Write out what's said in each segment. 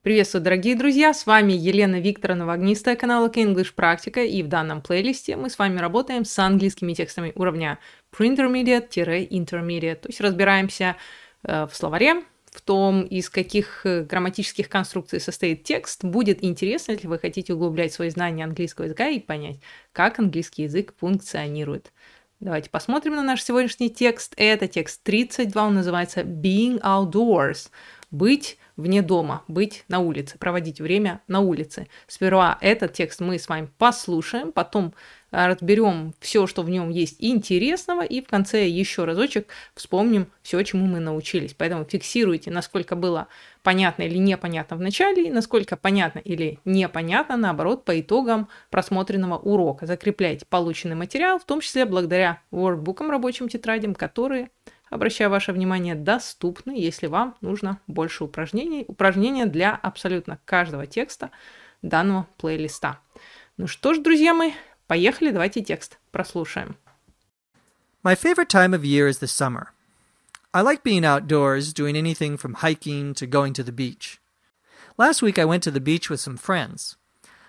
Приветствую, дорогие друзья! С вами Елена Викторовна Вагнистая канала English Практика и в данном плейлисте мы с вами работаем с английскими текстами уровня pre-intermediate-intermediate, то есть разбираемся э, в словаре, в том, из каких э, грамматических конструкций состоит текст, будет интересно, если вы хотите углублять свои знания английского языка и понять, как английский язык функционирует. Давайте посмотрим на наш сегодняшний текст. Это текст 32, он называется «Being outdoors» – «Быть вне дома», «Быть на улице», «Проводить время на улице». Сперва этот текст мы с вами послушаем, потом разберем все, что в нем есть интересного, и в конце еще разочек вспомним все, чему мы научились. Поэтому фиксируйте, насколько было понятно или непонятно в начале, и насколько понятно или непонятно, наоборот, по итогам просмотренного урока. Закрепляйте полученный материал, в том числе благодаря workbookам, рабочим тетрадям, которые обращаю ваше внимание, доступны, если вам нужно больше упражнений. Упражнения для абсолютно каждого текста данного плейлиста. Ну что ж, друзья мои, Поехали, давайте текст прослушаем. My favorite time of year is the summer. I like being outdoors, doing anything from hiking to going to the beach. Last week I went to the beach with some friends.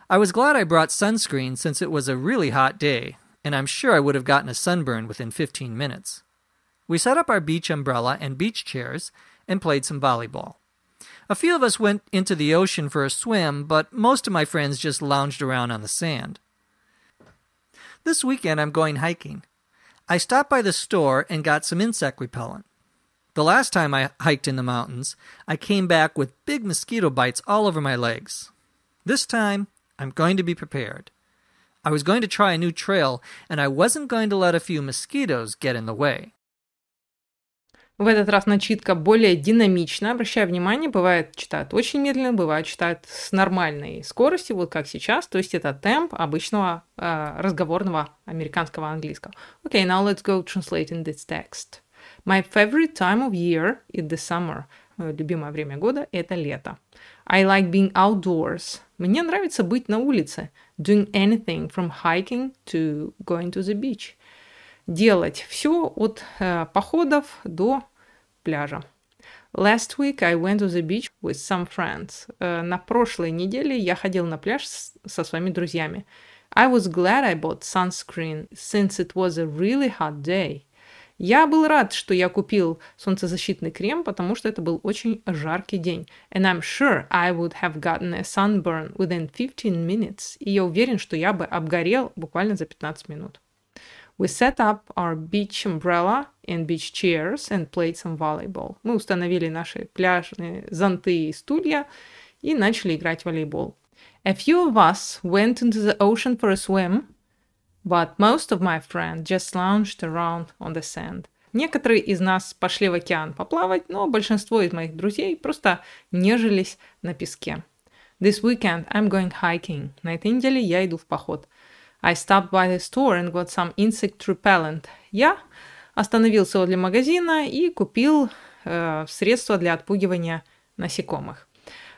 I was glad I brought sunscreen since it was a really hot day, and I'm sure I would have gotten a sunburn within 15 minutes. We set up our beach umbrella and beach chairs and played some volleyball. A few of us went into the ocean for a swim, but most of my friends just lounged around on the sand. This weekend I'm going hiking. I stopped by the store and got some insect repellent. The last time I hiked in the mountains, I came back with big mosquito bites all over my legs. This time, I'm going to be prepared. I was going to try a new trail, and I wasn't going to let a few mosquitoes get in the way. В этот раз начитка более динамична. Обращаю внимание, бывает читают очень медленно, бывает читают с нормальной скоростью, вот как сейчас. То есть это темп обычного э, разговорного американского английского. Okay, now let's go translating this text. My favorite time of year is the summer. Мое э, любимое время года – это лето. I like being outdoors. Мне нравится быть на улице. Doing anything from hiking to going to the beach. Делать все от э, походов до пляжа. Last week I went to the beach with some friends. Uh, на прошлой неделе я ходил на пляж с, со своими друзьями. I was glad I bought sunscreen since it was a really hot day. Я был рад, что я купил солнцезащитный крем, потому что это был очень жаркий день. And I'm sure I would have gotten a sunburn within 15 minutes. И я уверен, что я бы обгорел буквально за 15 минут. We set up our beach umbrella and beach chairs and played some volleyball. Мы установили наши пляжные зонты и стулья и начали играть в волейбол. A few of us went into the ocean for a swim, but most of my friends just lounged around on the sand. Некоторые из нас пошли в океан поплавать, но большинство из моих друзей просто нежились на песке. This weekend I'm going hiking. На этой неделе я иду в поход. I stopped by the store and got some insect repellent. Я остановился возле магазина и купил э, средства для отпугивания насекомых.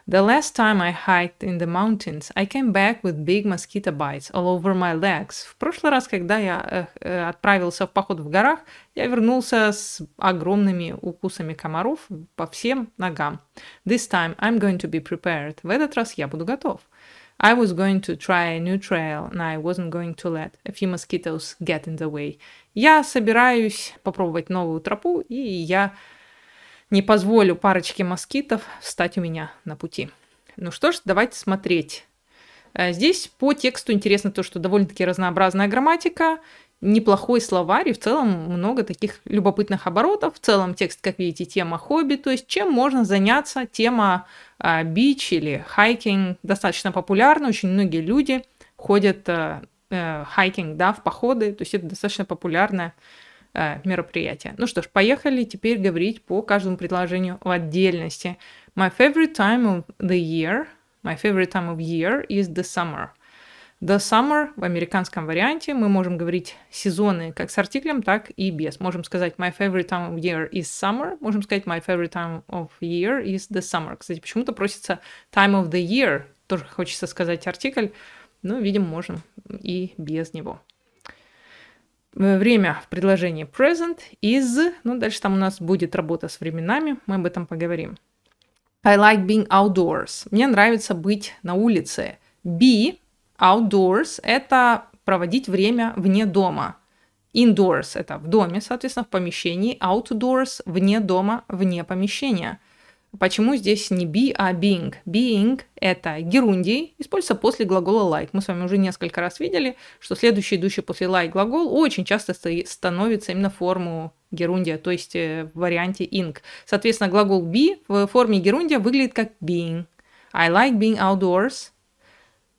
The last time I hiked in the mountains, I came back with big mosquito bites all over my legs. В прошлый раз, когда я э, э отправился в поход в горах, я вернулся с огромными укусами комаров по всем ногам. This time I'm going to be prepared. В этот раз я буду готов. I was going to try a new trail, and I wasn't going to let a few mosquitoes get in the way. Я собираюсь попробовать новую тропу, и я не позволю парочке москитов встать у меня на пути. Ну что ж, давайте смотреть. Э, здесь по тексту интересно то, что довольно-таки разнообразная грамматика, неплохой словарь, и в целом много таких любопытных оборотов. В целом текст, как видите, тема хобби, то есть чем можно заняться, тема а, бич или хайкинг достаточно популярна, очень многие люди ходят а, а, хайкинг, да, в походы, то есть это достаточно популярное а, мероприятие. Ну что ж, поехали теперь говорить по каждому предложению в отдельности. My favorite time of the year, my favorite time of year is the summer – The summer в американском варианте мы можем говорить сезоны как с артиклем, так и без. Можем сказать my favorite time of year is summer, можем сказать my favorite time of year is the summer. Кстати, почему-то просится time of the year, тоже хочется сказать артикль, но, видим, можем и без него. Время в предложении present is, ну дальше там у нас будет работа с временами, мы об этом поговорим. I like being outdoors. Мне нравится быть на улице. Be Outdoors – это проводить время вне дома. Indoors – это в доме, соответственно, в помещении. Outdoors – вне дома, вне помещения. Почему здесь не be, а being? Being – это герундий, используется после глагола like. Мы с вами уже несколько раз видели, что следующий, идущий после like глагол очень часто становится именно форму герундия, то есть э, в варианте ing. Соответственно, глагол be в форме герундия выглядит как being. I like being outdoors.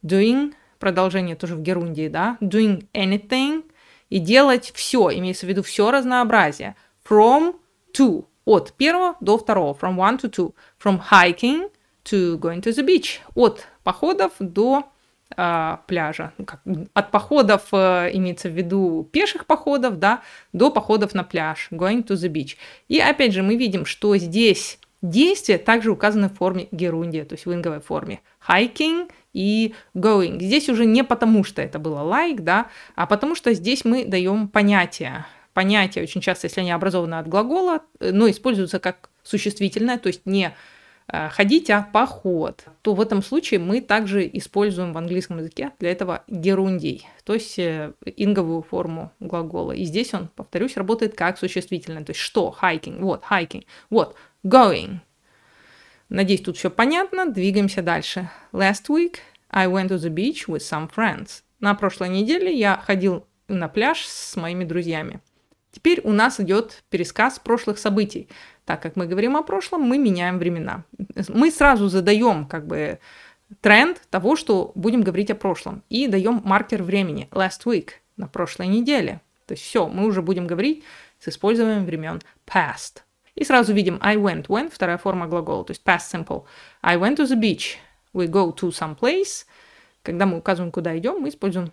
Doing продолжение тоже в Герундии, да, doing anything, и делать все, имеется в виду все разнообразие, from to, от первого до второго, from one to two, from hiking to going to the beach, от походов до э, пляжа, ну, как, от походов э, имеется в виду пеших походов, да, до походов на пляж, going to the beach. И опять же мы видим, что здесь действия также указаны в форме герундия, то есть в инговой форме. Hiking – и going. Здесь уже не потому, что это было like, да, а потому что здесь мы даем понятие. Понятия очень часто, если они образованы от глагола, э, но используются как существительное, то есть не э, ходить, а поход, то в этом случае мы также используем в английском языке для этого герундий, то есть э, инговую форму глагола. И здесь он, повторюсь, работает как существительное, то есть что, hiking, вот, hiking, вот, going, Надеюсь, тут все понятно. Двигаемся дальше. Last week I went to the beach with some friends. На прошлой неделе я ходил на пляж с моими друзьями. Теперь у нас идет пересказ прошлых событий. Так как мы говорим о прошлом, мы меняем времена. Мы сразу задаем как бы тренд того, что будем говорить о прошлом. И даем маркер времени. Last week, на прошлой неделе. То есть все, мы уже будем говорить с использованием времен past. И сразу видим I went. Went – вторая форма глагола, то есть past simple. I went to the beach. We go to some place. Когда мы указываем, куда идем, мы используем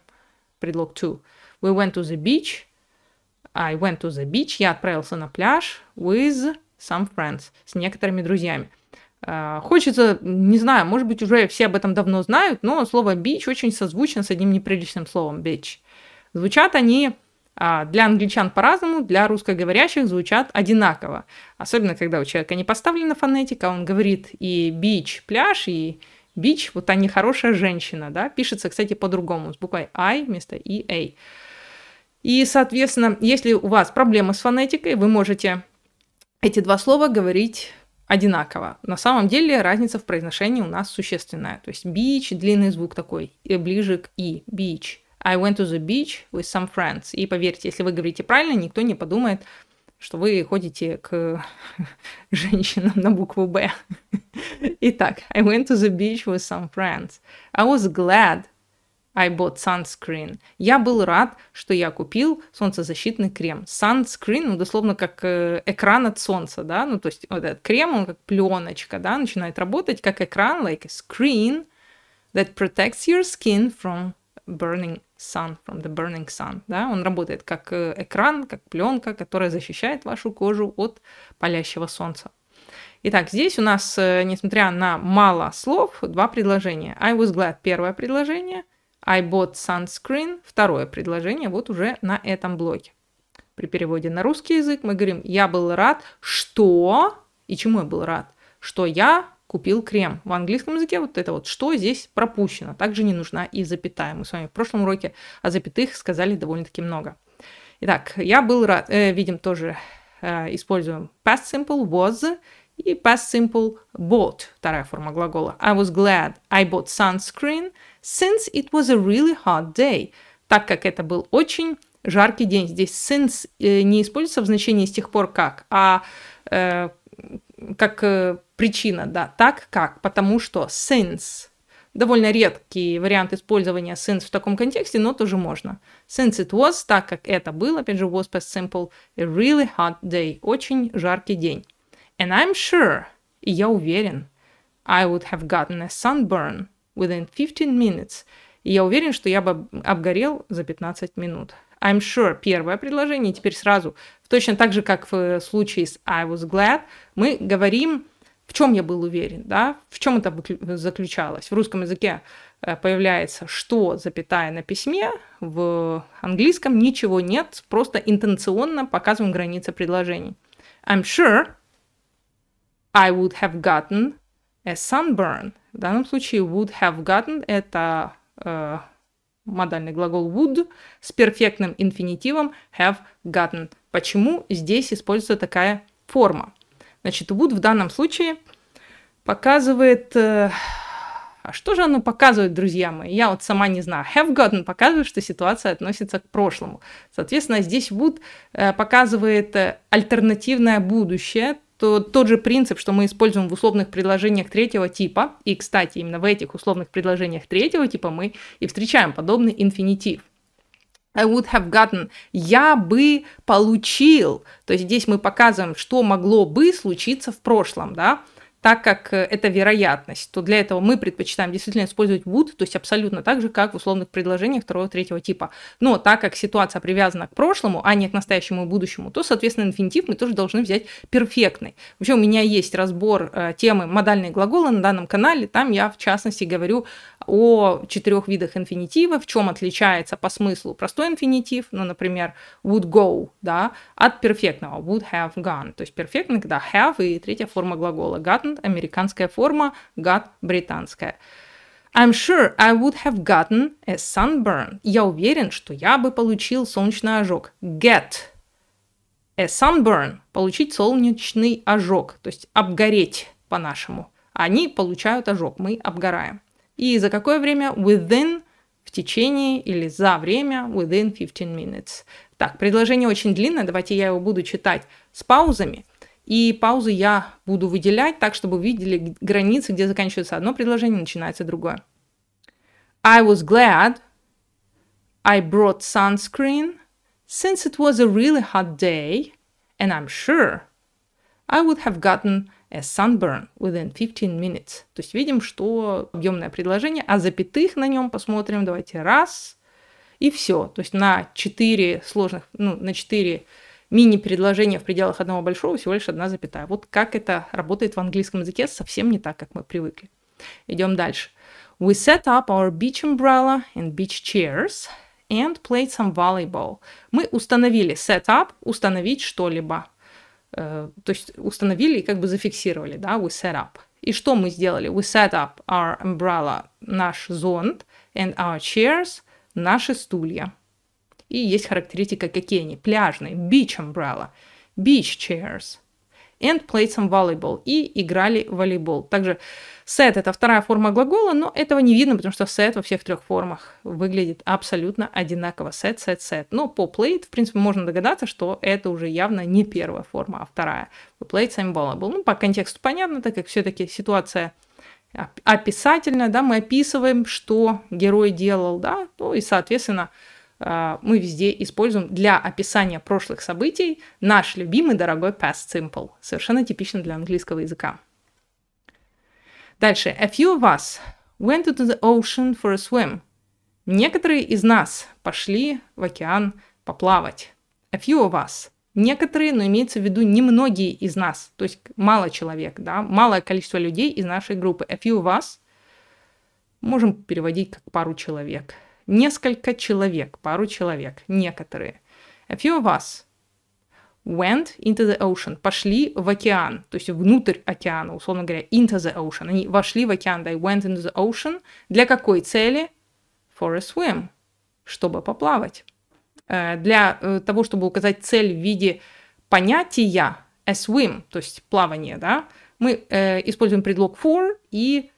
предлог to. We went to the beach. I went to the beach. Я отправился на пляж with some friends. С некоторыми друзьями. А, хочется, не знаю, может быть, уже все об этом давно знают, но слово «бич» очень созвучно с одним неприличным словом «бич». Звучат они а, для англичан по-разному, для русскоговорящих звучат одинаково. Особенно, когда у человека не поставлена фонетика, он говорит и бич, пляж, и бич, вот они хорошая женщина, да, пишется, кстати, по-другому, с буквой I вместо EA. И, соответственно, если у вас проблемы с фонетикой, вы можете эти два слова говорить одинаково. На самом деле разница в произношении у нас существенная. То есть бич, длинный звук такой, э, ближе к и, бич. I went to the beach with some friends. И поверьте, если вы говорите правильно, никто не подумает, что вы ходите к женщинам на букву «Б». Итак, I went to the beach with some friends. I was glad I bought sunscreen. Я был рад, что я купил солнцезащитный крем. Sunscreen, ну, дословно, как э, экран от солнца, да, ну, то есть вот этот крем, он как пленочка, да, начинает работать как экран, like a screen that protects your skin from Burning Sun, from the Burning Sun. Да? Он работает как э, экран, как пленка, которая защищает вашу кожу от палящего солнца. Итак, здесь у нас, э, несмотря на мало слов, два предложения. I was glad – первое предложение. I bought sunscreen – второе предложение, вот уже на этом блоке. При переводе на русский язык мы говорим «я был рад, что…» И чему я был рад? Что я купил крем. В английском языке вот это вот «что» здесь пропущено. Также не нужна и запятая. Мы с вами в прошлом уроке о запятых сказали довольно-таки много. Итак, я был рад, э, видим, тоже э, используем past simple was и past simple bought, вторая форма глагола. I was glad I bought sunscreen since it was a really hot day. Так как это был очень жаркий день. Здесь since э, не используется в значении с тех пор как, а э, как э, Причина, да, так как, потому что since довольно редкий вариант использования since в таком контексте, но тоже можно. Since it was, так как это был, опять же, was past simple, a really hot day, очень жаркий день. And I'm sure, и я уверен, I would have gotten a sunburn within 15 minutes. И я уверен, что я бы обгорел за 15 минут. I'm sure первое предложение, теперь сразу, точно так же, как в э, случае с I was glad, мы говорим в чем я был уверен, да? В чем это заключалось? В русском языке э, появляется что, запятая на письме, в английском ничего нет, просто интенционно показываем границы предложений. I'm sure I would have gotten a sunburn. В данном случае would have gotten это э, модальный глагол would с перфектным инфинитивом have gotten. Почему здесь используется такая форма? Значит, убуд в данном случае показывает... Э, а что же оно показывает, друзья мои? Я вот сама не знаю. Have gotten показывает, что ситуация относится к прошлому. Соответственно, здесь would э, показывает э, альтернативное будущее, то тот же принцип, что мы используем в условных предложениях третьего типа, и, кстати, именно в этих условных предложениях третьего типа мы и встречаем подобный инфинитив. I would have gotten. Я бы получил. То есть здесь мы показываем, что могло бы случиться в прошлом, да так как э, это вероятность, то для этого мы предпочитаем действительно использовать would, то есть абсолютно так же, как в условных предложениях второго-третьего типа. Но так как ситуация привязана к прошлому, а не к настоящему и будущему, то, соответственно, инфинитив мы тоже должны взять перфектный. Вообще у меня есть разбор э, темы модальные глаголы на данном канале, там я в частности говорю о четырех видах инфинитива, в чем отличается по смыслу простой инфинитив, ну, например, would go, да, от перфектного, would have gone, то есть перфектный, когда have и третья форма глагола, gotten gotten – американская форма, got – британская. I'm sure I would have gotten a sunburn. Я уверен, что я бы получил солнечный ожог. Get. A sunburn – получить солнечный ожог, то есть обгореть по-нашему. Они получают ожог, мы обгораем. И за какое время? Within – в течение или за время within 15 minutes. Так, предложение очень длинное, давайте я его буду читать с паузами. И паузы я буду выделять так, чтобы вы видели границы, где заканчивается одно предложение, начинается другое. I was glad I brought sunscreen since it was a really hot day, and I'm sure I would have gotten a sunburn within 15 minutes. То есть видим, что объемное предложение, а запятых на нем посмотрим. Давайте раз, и все. То есть на четыре сложных, ну, на 4 мини-предложение в пределах одного большого всего лишь одна запятая. Вот как это работает в английском языке, совсем не так, как мы привыкли. Идем дальше. We set up our beach umbrella and beach chairs and played some volleyball. Мы установили set up, установить что-либо. Э, то есть установили и как бы зафиксировали, да, we set up. И что мы сделали? We set up our umbrella, наш зонт, and our chairs, наши стулья. И есть характеристика, какие они. Пляжные, beach umbrella, beach chairs, and played some volleyball. И играли в волейбол. Также set – это вторая форма глагола, но этого не видно, потому что set во всех трех формах выглядит абсолютно одинаково. Set, set, set. Но по played, в принципе, можно догадаться, что это уже явно не первая форма, а вторая. We played some volleyball. Ну, по контексту понятно, так как все-таки ситуация описательная, да, мы описываем, что герой делал, да, ну и, соответственно, Э, мы везде используем для описания прошлых событий наш любимый дорогой past simple, совершенно типично для английского языка. Дальше. A few of us went to the ocean for a swim. Некоторые из нас пошли в океан поплавать. A few of us. Некоторые, но имеется в виду немногие из нас, то есть мало человек, да, малое количество людей из нашей группы. A few of us можем переводить как пару человек – Несколько человек, пару человек, некоторые. A few of us went into the ocean, пошли в океан, то есть внутрь океана, условно говоря, into the ocean. Они вошли в океан, they went into the ocean. Для какой цели? For a swim, чтобы поплавать. Э, для э, того, чтобы указать цель в виде понятия a swim, то есть плавание, да, мы э, используем предлог for и,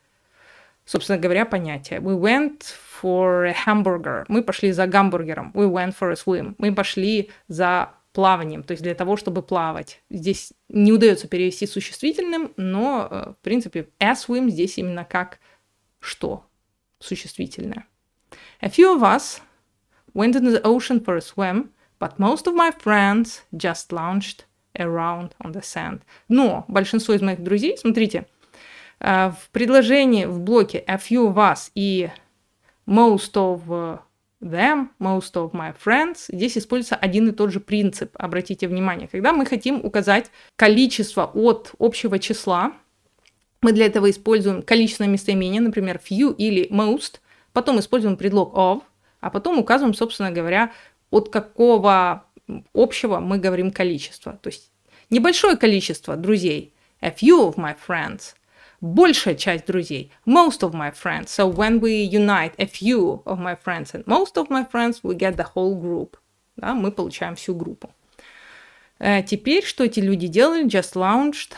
собственно говоря, понятие. We went for a hamburger. Мы пошли за гамбургером. We went for a swim. Мы пошли за плаванием, то есть для того, чтобы плавать. Здесь не удается перевести существительным, но, э, в принципе, a swim здесь именно как что существительное. A few of us went into the ocean for a swim, but most of my friends just lounged around on the sand. Но большинство из моих друзей, смотрите, э, в предложении в блоке a few of us и most of э, them, most of my friends. Здесь используется один и тот же принцип, обратите внимание. Когда мы хотим указать количество от общего числа, мы для этого используем количественное местоимение, например, few или most, потом используем предлог of, а потом указываем, собственно говоря, от какого общего мы говорим количество. То есть небольшое количество друзей, a few of my friends – большая часть друзей, most of my friends. So when we unite a few of my friends and most of my friends, we get the whole group. Да, мы получаем всю группу. Э, теперь что эти люди делали? Just lounged,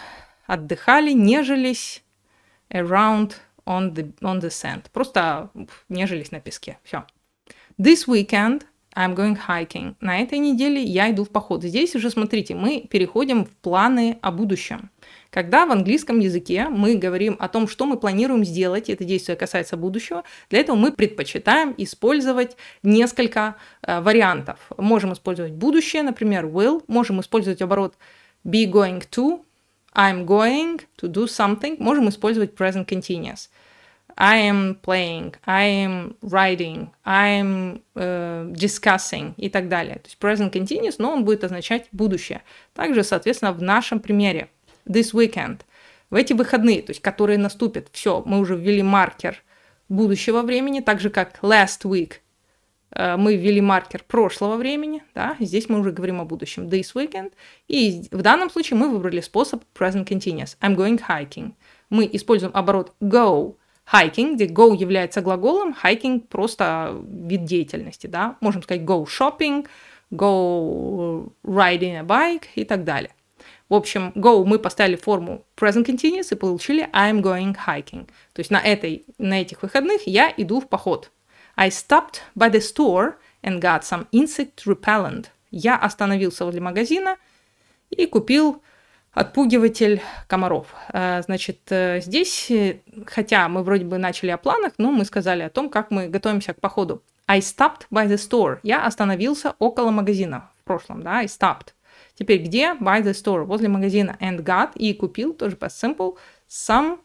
отдыхали, нежились around on the, on the sand. Просто нежились на песке. Все. This weekend – I'm going hiking. На этой неделе я иду в поход. Здесь уже, смотрите, мы переходим в планы о будущем. Когда в английском языке мы говорим о том, что мы планируем сделать, это действие касается будущего, для этого мы предпочитаем использовать несколько э, вариантов. Можем использовать будущее, например, will, можем использовать оборот be going to, I'm going to do something, можем использовать present continuous – I am playing, I am writing, I am uh, discussing и так далее. То есть present continuous, но он будет означать будущее. Также, соответственно, в нашем примере this weekend, в эти выходные, то есть которые наступят, все, мы уже ввели маркер будущего времени, так же как last week э, мы ввели маркер прошлого времени, да, здесь мы уже говорим о будущем, this weekend, и в данном случае мы выбрали способ present continuous, I'm going hiking. Мы используем оборот go, hiking, где go является глаголом, hiking просто вид деятельности, да, можем сказать go shopping, go riding a bike и так далее. В общем, go мы поставили форму present continuous и получили I'm going hiking. То есть на, этой, на этих выходных я иду в поход. I stopped by the store and got some insect repellent. Я остановился возле магазина и купил отпугиватель комаров. А, значит, э, здесь, э, хотя мы вроде бы начали о планах, но мы сказали о том, как мы готовимся к походу. I stopped by the store. Я остановился около магазина в прошлом, да, I stopped. Теперь где? By the store, возле магазина. And got, и купил, тоже по simple, some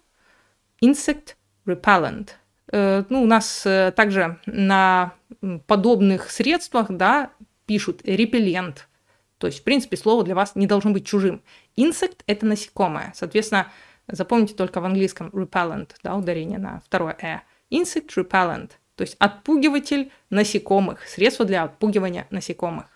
insect repellent. Э, ну, у нас также на подобных средствах, да, пишут репеллент, то есть, в принципе, слово для вас не должно быть чужим. Insect – это насекомое. Соответственно, запомните только в английском repellent, да, ударение на второе «э». Insect repellent – то есть отпугиватель насекомых, средство для отпугивания насекомых.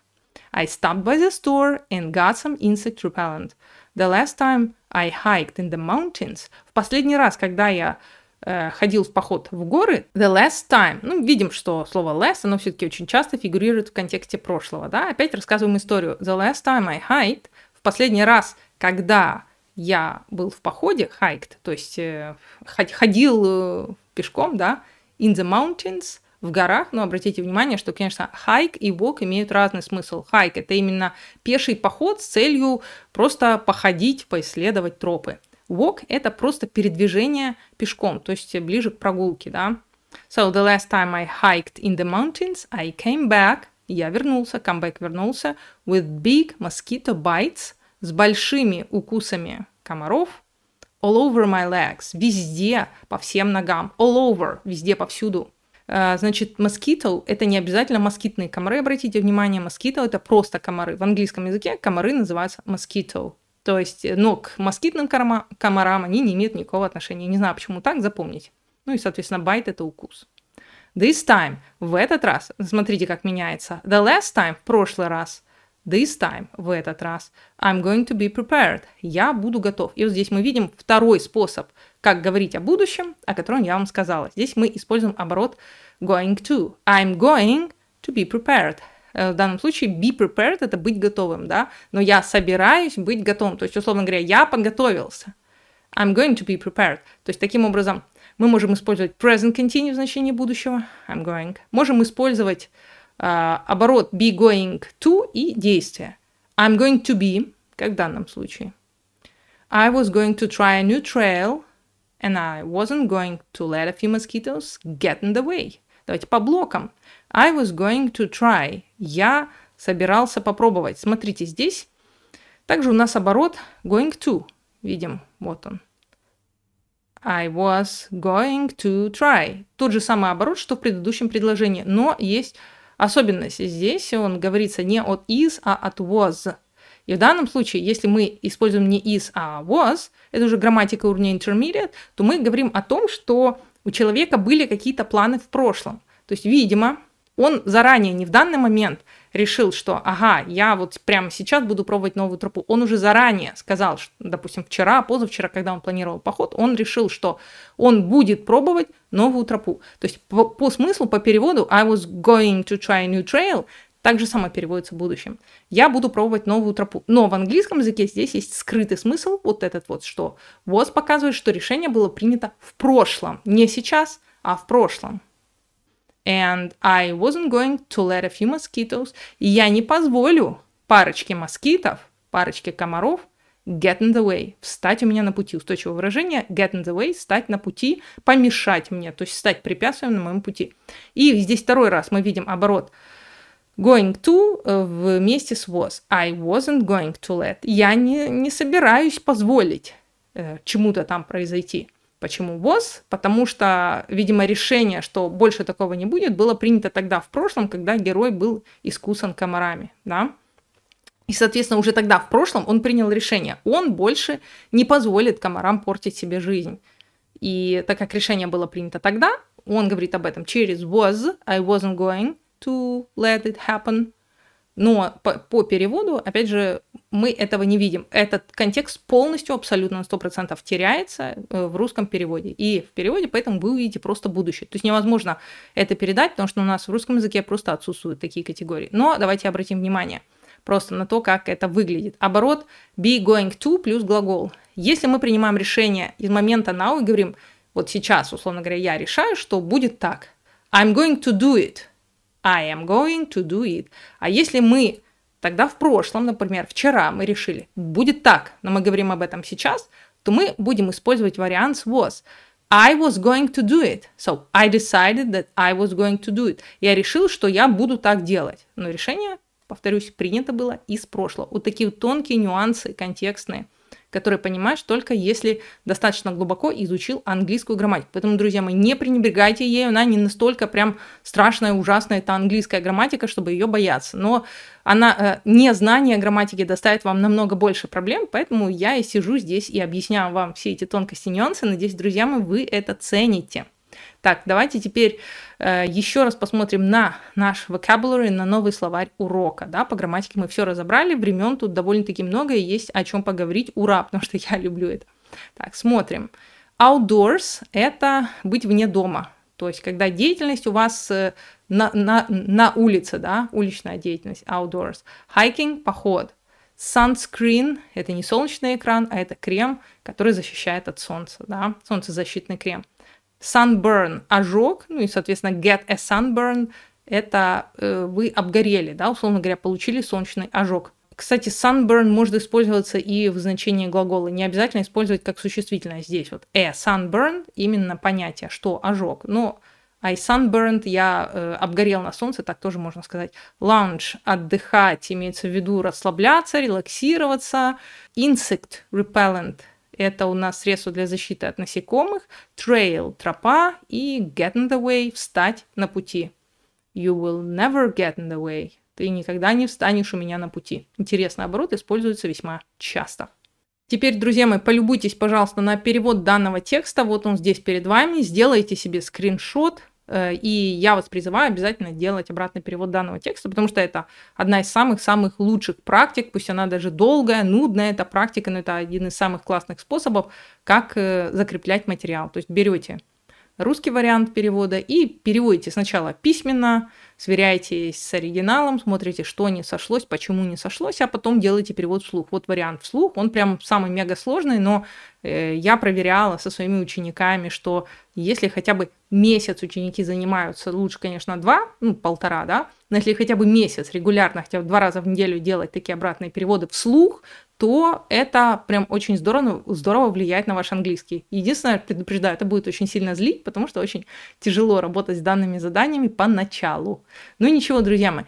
I stopped by the store and got some insect repellent. The last time I hiked in the mountains. В последний раз, когда я Э, ходил в поход в горы the last time. Ну, видим, что слово last, оно все-таки очень часто фигурирует в контексте прошлого, да. Опять рассказываем историю. The last time I hiked, в последний раз, когда я был в походе, hiked, то есть э, ходил э, пешком, да, in the mountains, в горах, но ну, обратите внимание, что, конечно, хайк и walk имеют разный смысл. Хайк – это именно пеший поход с целью просто походить, поисследовать тропы. Walk – это просто передвижение пешком, то есть ближе к прогулке, да. So the last time I hiked in the mountains, I came back. Я вернулся, comeback вернулся with big mosquito bites с большими укусами комаров all over my legs, везде, по всем ногам, all over, везде, повсюду. А, значит, mosquito – это не обязательно москитные комары, обратите внимание, mosquito – это просто комары. В английском языке комары называются mosquito. То есть, э, но к москитным корма, комарам они не имеют никакого отношения. Не знаю, почему так, Запомнить. Ну и, соответственно, bite – это укус. This time – в этот раз. Смотрите, как меняется. The last time – в прошлый раз. This time – в этот раз. I'm going to be prepared. Я буду готов. И вот здесь мы видим второй способ, как говорить о будущем, о котором я вам сказала. Здесь мы используем оборот going to. I'm going to be prepared. Э, в данном случае be prepared – это быть готовым, да, но я собираюсь быть готовым, то есть, условно говоря, я подготовился, I'm going to be prepared, то есть, таким образом, мы можем использовать present continue в значении будущего, I'm going, можем использовать э, оборот be going to и действие, I'm going to be, как в данном случае, I was going to try a new trail, and I wasn't going to let a few mosquitoes get in the way. Давайте по блокам. I was going to try. Я собирался попробовать. Смотрите здесь. Также у нас оборот going to. Видим, вот он. I was going to try. Тот же самый оборот, что в предыдущем предложении, но есть особенность. Здесь он говорится не от is, а от was. И в данном случае, если мы используем не is, а was, это уже грамматика уровня intermediate, то мы говорим о том, что у человека были какие-то планы в прошлом. То есть, видимо, он заранее, не в данный момент, решил, что, ага, я вот прямо сейчас буду пробовать новую тропу. Он уже заранее сказал, что, допустим, вчера, позавчера, когда он планировал поход, он решил, что он будет пробовать новую тропу. То есть по, по смыслу, по переводу I was going to try a new trail так же само переводится в будущем. Я буду пробовать новую тропу. Но в английском языке здесь есть скрытый смысл, вот этот вот, что was показывает, что решение было принято в прошлом, не сейчас, а в прошлом. And I wasn't going to let a few mosquitoes. И я не позволю парочке москитов, парочке комаров get in the way, встать у меня на пути. Устойчивое выражение get in the way, стать на пути, помешать мне, то есть стать препятствием на моем пути. И здесь второй раз мы видим оборот going to э, вместе с was. I wasn't going to let. Я не, не собираюсь позволить э, чему-то там произойти. Почему ВОЗ? Потому что, видимо, решение, что больше такого не будет, было принято тогда в прошлом, когда герой был искусан комарами. Да? И, соответственно, уже тогда в прошлом он принял решение. Он больше не позволит комарам портить себе жизнь. И так как решение было принято тогда, он говорит об этом через was, I wasn't going to let it happen, но по, по переводу, опять же, мы этого не видим. Этот контекст полностью, абсолютно на 100% теряется э, в русском переводе. И в переводе поэтому вы увидите просто будущее. То есть невозможно это передать, потому что у нас в русском языке просто отсутствуют такие категории. Но давайте обратим внимание просто на то, как это выглядит. Оборот be going to плюс глагол. Если мы принимаем решение из момента now и говорим, вот сейчас, условно говоря, я решаю, что будет так. I'm going to do it – I am going to do it. А если мы тогда в прошлом, например, вчера мы решили, будет так, но мы говорим об этом сейчас, то мы будем использовать вариант was. I was going to do it. So I decided that I was going to do it. Я решил, что я буду так делать. Но решение, повторюсь, принято было из прошлого. Вот такие вот тонкие нюансы контекстные – который понимаешь только если достаточно глубоко изучил английскую грамматику. Поэтому, друзья мои, не пренебрегайте ею, она не настолько прям страшная, ужасная, эта английская грамматика, чтобы ее бояться. Но она, э, незнание грамматики доставит вам намного больше проблем, поэтому я и сижу здесь и объясняю вам все эти тонкости нюансы. Надеюсь, друзья мои, вы это цените. Так, давайте теперь Э, еще раз посмотрим на наш vocabulary, на новый словарь урока. Да, по грамматике мы все разобрали, времен тут довольно-таки много и есть о чем поговорить. Ура, потому что я люблю это. Так, смотрим. Outdoors – это быть вне дома. То есть, когда деятельность у вас э, на, на, на улице, да, уличная деятельность, outdoors. Hiking – поход. Sunscreen – это не солнечный экран, а это крем, который защищает от солнца, да, солнцезащитный крем sunburn – ожог, ну и, соответственно, get a sunburn – это э, вы обгорели, да, условно говоря, получили солнечный ожог. Кстати, sunburn может использоваться и в значении глагола. Не обязательно использовать как существительное здесь. Вот a э, sunburn – именно понятие, что ожог. Но I а sunburned, я э, обгорел на солнце, так тоже можно сказать. Lounge – отдыхать, имеется в виду расслабляться, релаксироваться. Insect – repellent – это у нас средство для защиты от насекомых. Trail – тропа. И get in the way – встать на пути. You will never get in the way. Ты никогда не встанешь у меня на пути. Интересный оборот используется весьма часто. Теперь, друзья мои, полюбуйтесь, пожалуйста, на перевод данного текста. Вот он здесь перед вами. Сделайте себе скриншот, Э, и я вас призываю обязательно делать обратный перевод данного текста, потому что это одна из самых-самых лучших практик, пусть она даже долгая, нудная эта практика, но это один из самых классных способов, как э, закреплять материал. То есть берете русский вариант перевода и переводите сначала письменно, сверяйтесь с оригиналом, смотрите, что не сошлось, почему не сошлось, а потом делайте перевод вслух. Вот вариант вслух, он прям самый мега сложный, но э, я проверяла со своими учениками, что если хотя бы месяц ученики занимаются, лучше, конечно, два, ну, полтора, да, но если хотя бы месяц регулярно, хотя бы два раза в неделю делать такие обратные переводы вслух, то это прям очень здорово, здорово влияет на ваш английский. Единственное, предупреждаю, это будет очень сильно злить, потому что очень тяжело работать с данными заданиями поначалу. Ну ничего, друзья мои.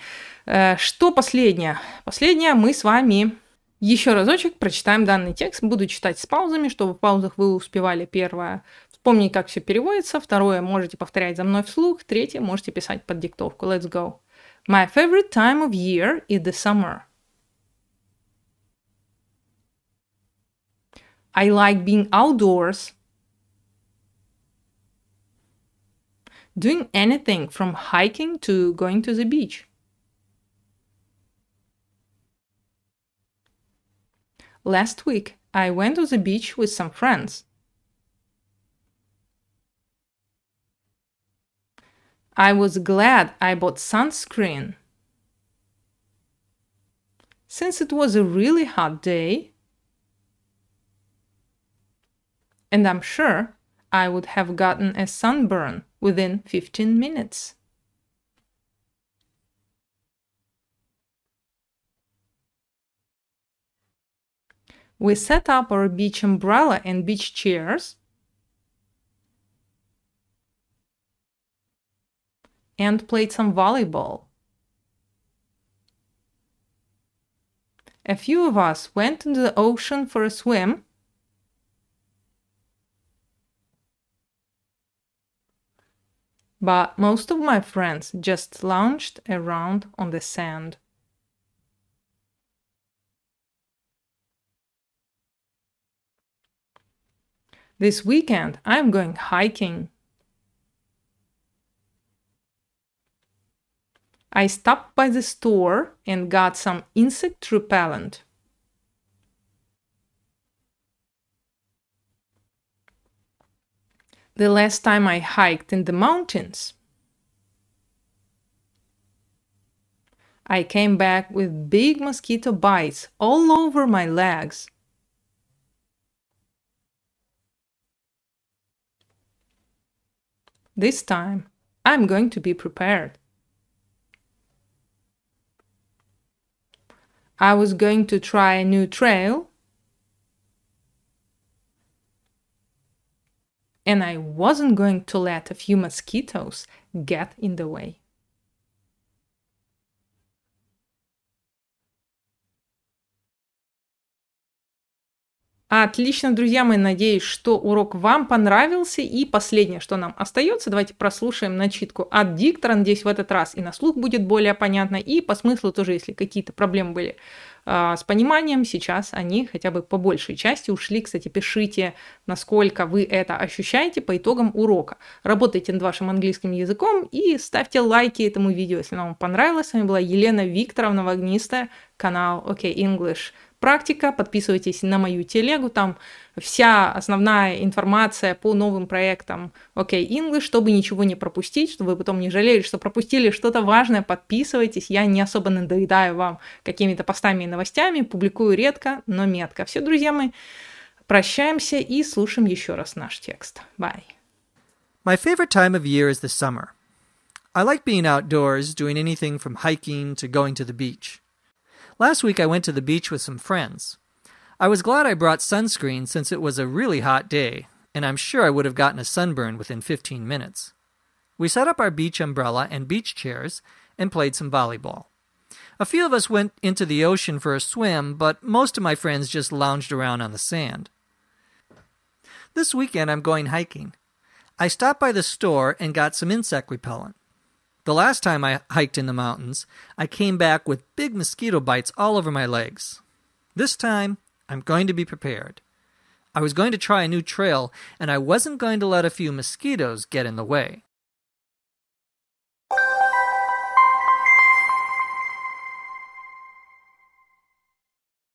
Э, что последнее? Последнее мы с вами еще разочек прочитаем данный текст. Буду читать с паузами, чтобы в паузах вы успевали первое вспомнить, как все переводится. Второе можете повторять за мной вслух. Третье можете писать под диктовку. Let's go. My favorite time of year is the summer. I like being outdoors. Doing anything from hiking to going to the beach. Last week, I went to the beach with some friends. I was glad I bought sunscreen. Since it was a really hot day, and I'm sure I would have gotten a sunburn within 15 minutes. We set up our beach umbrella and beach chairs and played some volleyball. A few of us went into the ocean for a swim but most of my friends just lounged around on the sand. This weekend I'm going hiking. I stopped by the store and got some insect repellent. the last time I hiked in the mountains. I came back with big mosquito bites all over my legs. This time, I'm going to be prepared. I was going to try a new trail and I wasn't going to let a few mosquitoes get in the way. Отлично, друзья мои, надеюсь, что урок вам понравился. И последнее, что нам остается, давайте прослушаем начитку от диктора. Надеюсь, в этот раз и на слух будет более понятно, и по смыслу тоже, если какие-то проблемы были а, с пониманием, сейчас они хотя бы по большей части ушли. Кстати, пишите, насколько вы это ощущаете по итогам урока. Работайте над вашим английским языком и ставьте лайки этому видео, если вам понравилось. С вами была Елена Викторовна Вагнистая, канал OK English практика. Подписывайтесь на мою телегу, там вся основная информация по новым проектам OK English, чтобы ничего не пропустить, чтобы вы потом не жалели, что пропустили что-то важное, подписывайтесь. Я не особо надоедаю вам какими-то постами и новостями, публикую редко, но метко. Все, друзья мои, прощаемся и слушаем еще раз наш текст. Bye. My favorite time of year is the summer. I like being outdoors, doing anything from hiking to going to the beach. Last week I went to the beach with some friends. I was glad I brought sunscreen since it was a really hot day, and I'm sure I would have gotten a sunburn within 15 minutes. We set up our beach umbrella and beach chairs and played some volleyball. A few of us went into the ocean for a swim, but most of my friends just lounged around on the sand. This weekend I'm going hiking. I stopped by the store and got some insect repellent. The last time I hiked in the mountains, I came back with big mosquito bites all over my legs. This time, I'm going to be prepared. I was going to try a new trail, and I wasn't going to let a few mosquitoes get in the way.